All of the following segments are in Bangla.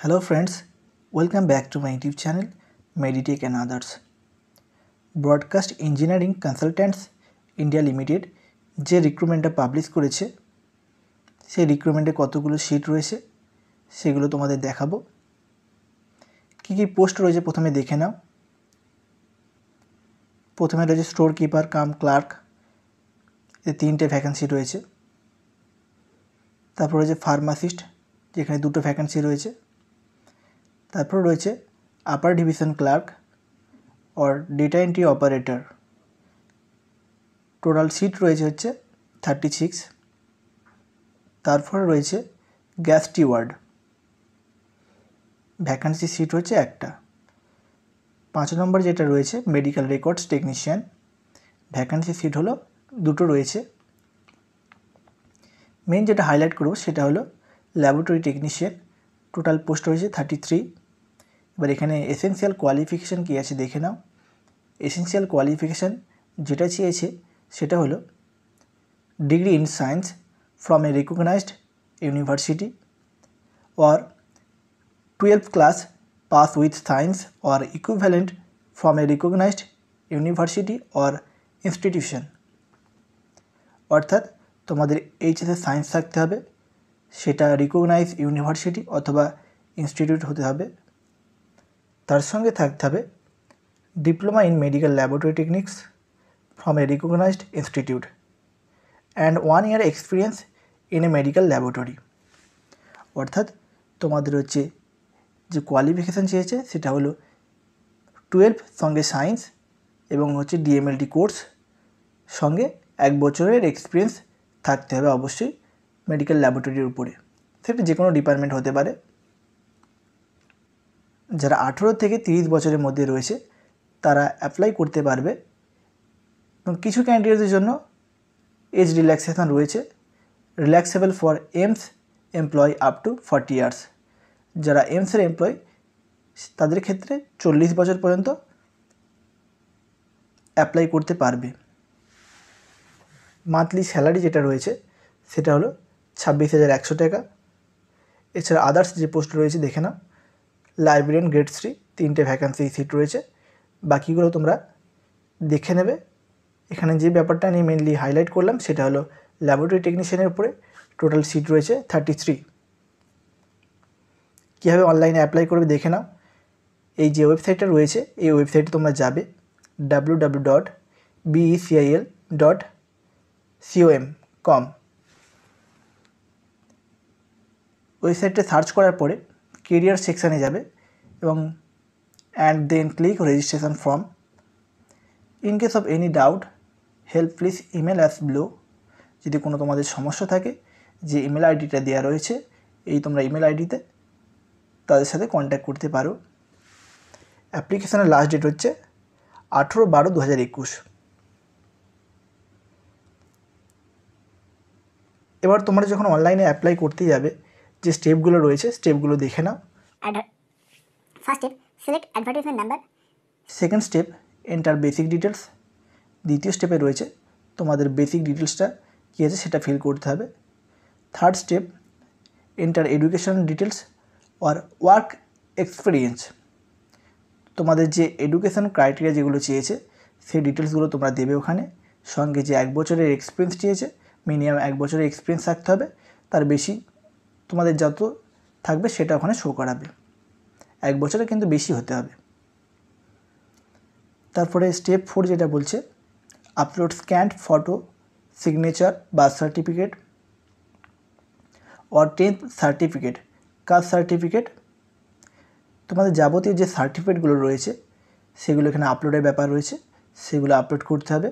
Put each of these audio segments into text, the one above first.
Hello friends, welcome back to my YouTube channel Meditech and others. Broadcast Engineering Consultants India Limited যে রিক্রুটমেন্টটা পাবলিশ করেছে সেই রিক্রুটমেন্টে কতগুলো সিট রয়েছে সেগুলো তোমাদের দেখাবো কি কি পোস্ট রয়েছে প্রথমে দেখে নাও প্রথমে রয়েছে স্টোর কিপার কাম ক্লার্ক এ তিনটে ভ্যাকেন্সি রয়েছে তারপর রয়েছে ফার্মাসিস্ট যেখানে দুটো ভ্যাকেন্সি রয়েছে তারপর রয়েছে upper division clerk or data entry operator total seat রয়েছে হচ্ছে থার্টি সিক্স তারপর রয়েছে গ্যাস স্টিওয়ার্ড ভ্যাকান্সি সিট হচ্ছে একটা পাঁচ নম্বর যেটা রয়েছে medical records technician vacancy seat হলো দুটো রয়েছে মেন যেটা হাইলাইট করবো সেটা হলো ল্যাবরেটরি টেকনিশিয়ান টোটাল পোস্ট রয়েছে থার্টি থ্রি এবার এখানে এসেন্সিয়াল কোয়ালিফিকেশান কী আছে দেখে নাও এসেন্সিয়াল কোয়ালিফিকেশান যেটা চেয়েছে সেটা হলো degree in science from a recognised university or twelve class pass with science or equivalent from a recognised university or institution অর্থাৎ তোমাদের এইচএসএ সায়েন্স থাকতে হবে সেটা রিকগনাইজ ইউনিভার্সিটি অথবা ইনস্টিটিউট হতে হবে তার সঙ্গে থাকতে হবে diploma in medical laboratory technics from a recognised institute and one year experience in a medical laboratory অর্থাৎ তোমাদের হচ্ছে যে কোয়ালিফিকেশান চেয়েছে সেটা হলো টুয়েলভ সঙ্গে সায়েন্স এবং হচ্ছে ডিএমএলটি কোর্স সঙ্গে এক বছরের এক্সপিরিয়েন্স থাকতে হবে অবশ্যই মেডিকেল ল্যাবরেটরির উপরে সেটা যে কোনো ডিপার্টমেন্ট হতে পারে যারা আঠেরো থেকে তিরিশ বছরের মধ্যে রয়েছে তারা অ্যাপ্লাই করতে পারবে এবং কিছু ক্যান্ডিডেটদের জন্য এজ রিল্যাক্সেশন রয়েছে relaxable for AIIMS employ up to forty years যারা এমসের এমপ্লয় তাদের ক্ষেত্রে চল্লিশ বছর পর্যন্ত অ্যাপ্লাই করতে পারবে মান্থলি স্যালারি যেটা রয়েছে সেটা হলো ছাব্বিশ হাজার একশো টাকা এছাড়া আদার্স যে পোস্ট রয়েছে দেখে না লাইব্রেরিয়ান গ্রেড থ্রি তিনটে ভ্যাকান্সি সিট রয়েছে বাকিগুলো তোমরা দেখে নেবে এখানে যে ব্যাপারটা আমি মেনলি হাইলাইট করলাম সেটা হলো ল্যাবরেটরি টেকনিশিয়ানের উপরে টোটাল সিট রয়েছে থার্টি থ্রি কীভাবে অনলাইনে অ্যাপ্লাই করবে দেখে নাও এই যে ওয়েবসাইটটা রয়েছে এই ওয়েবসাইটে তোমরা যাবে W W dot BECIL dot COM com ওয়েবসাইটটা সার্চ করার পরে কেরিয়ার সেকশানে যাবে এবং and then click registration form in case of any doubt help please email as below যদি কোনো তোমাদের সমস্যা থাকে যে ইমেল আইডিটা দেওয়া রয়েছে এই তোমরা ইমেল আইডিতে তাদের সাথে কন্ট্যাক্ট করতে পারো অ্যাপ্লিকেশনের লাস্ট ডেট হচ্ছে আঠেরো বারো দু হাজার একুশ এবার তোমরা যখন অনলাইনে অ্যাপ্লাই করতে যাবে যে স্টেপগুলো রয়েছে স্টেপগুলো দেখে নাও first step select number second step enter basic details দ্বিতীয় স্টেপে রয়েছে তোমাদের বেসিক ডিটেলসটা কী আছে সেটা ফিল করতে হবে third step enter educational details আর ওয়ার্ক এক্সপিরিয়েন্স তোমাদের যে এডুকেশন ক্রাইটেরিয়া যেগুলো চেয়েছে সেই ডিটেলসগুলো তোমরা দেবে ওখানে সঙ্গে যে এক বছরের এক্সপিরিয়েন্স চেয়েছে মিনিমাম এক বছরের এক্সপিরিয়েন্স থাকতে হবে তার বেশি তোমাদের যত থাকবে সেটা ওখানে শো করাবে এক বছরে কিন্তু বেশি হতে হবে তারপরে স্টেপ ফোর যেটা বলছে আপলোড স্ক্যান্ড ফটো সিগনেচার বা certificate or tenth certificate caste certificate তোমাদের যাবতীয় যে সার্টিফিকেটগুলো রয়েছে সেগুলো এখানে আপলোডের ব্যাপার রয়েছে সেগুলো আপলোড করতে হবে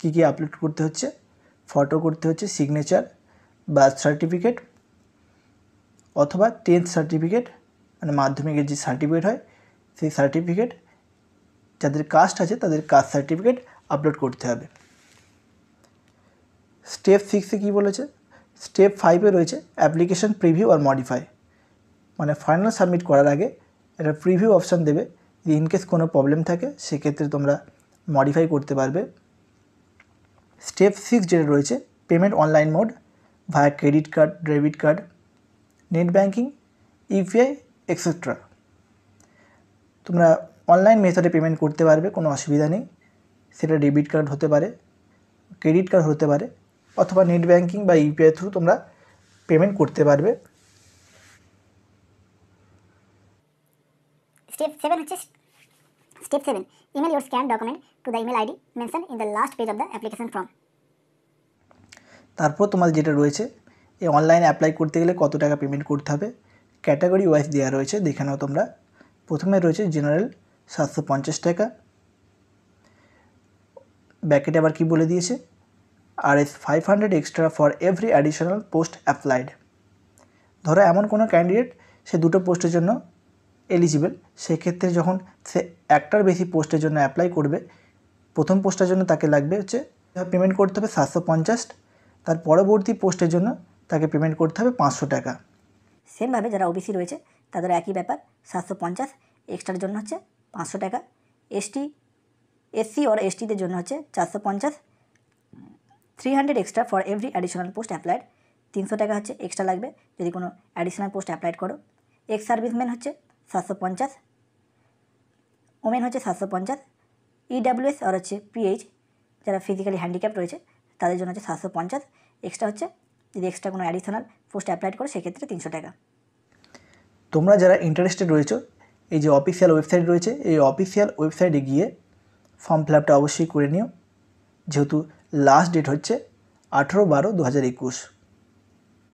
কি কি আপলোড করতে হচ্ছে ফটো করতে হচ্ছে সিগনেচার বা সার্টিফিকেট অথবা টেন্থ সার্টিফিকেট মানে মাধ্যমিকের যে সার্টিফিকেট হয় সেই সার্টিফিকেট যাদের কাস্ট আছে তাদের কাস্ট সার্টিফিকেট আপলোড করতে হবে স্টেপ সিক্সে কী বলেছে স্টেপ ফাইভে রয়েছে অ্যাপ্লিকেশান প্রিভিউ আর মডিফাই মানে ফাইনাল সাবমিট করার আগে একটা প্রিভিউ অপশান দেবে যদি ইনকেস কোনো প্রবলেম থাকে সেক্ষেত্রে তোমরা মডিফাই করতে পারবে স্টেপ সিক্স যেটা রয়েছে payment online mode via credit card debit card net banking UPI etcetera তোমরা অনলাইন মেথডে পেমেন্ট করতে পারবে কোনো অসুবিধা নেই সেটা ডেবিট কার্ড হতে পারে ক্রেডিট কার্ড হতে পারে অথবা নেট ব্যাঙ্কিং বা ইউপিআই থ্রু তোমরা পেমেন্ট করতে পারবে স্টেপ সেভেন হচ্ছে step seven email your scan document to the email ID mention in the last page of the application form তারপর তোমার যেটা রয়েছে এই অনলাইনে অ্যাপ্লাই করতে গেলে কত টাকা পেমেন্ট করতে হবে ক্যাটাগরি ওয়াইজ দেওয়া রয়েছে দেখে নাও তোমরা প্রথমে রয়েছে জেনারেল সাতশো পঞ্চাশ টাকা ব্যাকেটে আবার কি বলে দিয়েছে R S five hundred extra for every additional post applied ধরো এমন কোনো ক্যান্ডিডেট সে দুটো পোস্টের জন্য এলিজিবল সেক্ষেত্রে যখন সে একটার বেশি পোস্টের জন্য অ্যাপ্লাই করবে প্রথম পোস্টের জন্য তাকে লাগবে হচ্ছে পেমেন্ট করতে হবে সাতশো পঞ্চাশ তার পরবর্তী পোস্টের জন্য তাকে পেমেন্ট করতে হবে পাঁচশো টাকা সেমভাবে যারা ওবিসি রয়েছে তাদের একই ব্যাপার সাতশো পঞ্চাশ এক্সট্রার জন্য হচ্ছে পাঁচশো টাকা এসটি এসসি ওর এসটিদের জন্য হচ্ছে চারশো পঞ্চাশ three hundred extra for every additional post applied তিনশো টাকা হচ্ছে এক্সট্রা লাগবে যদি কোনো অ্যাডিশনাল পোস্ট অ্যাপ্লাইড করো এক্স সার্ভিসম্যান হচ্ছে সাতশো পঞ্চাশ ওমেন হচ্ছে সাতশো পঞ্চাশ ইডাব্লিউএস e আর হচ্ছে পিএইচ যারা ফিজিক্যালি হ্যান্ডিক্যাপ রয়েছে তাদের জন্য হচ্ছে সাতশো পঞ্চাশ এক্সট্রা হচ্ছে যদি এক্সট্রা কোনো অ্যাডিশনাল পোস্ট অ্যাপ্লাইড করে সেক্ষেত্রে তিনশো টাকা তোমরা যারা ইন্টারেস্টেড রয়েছো এই যে অফিসিয়াল ওয়েবসাইট রয়েছে এই অফিসিয়াল ওয়েবসাইটে গিয়ে ফর্ম ফিল আপটা অবশ্যই করে নিও যেহেতু লাস্ট ডেট হচ্ছে আঠেরো বারো দু হাজার একুশ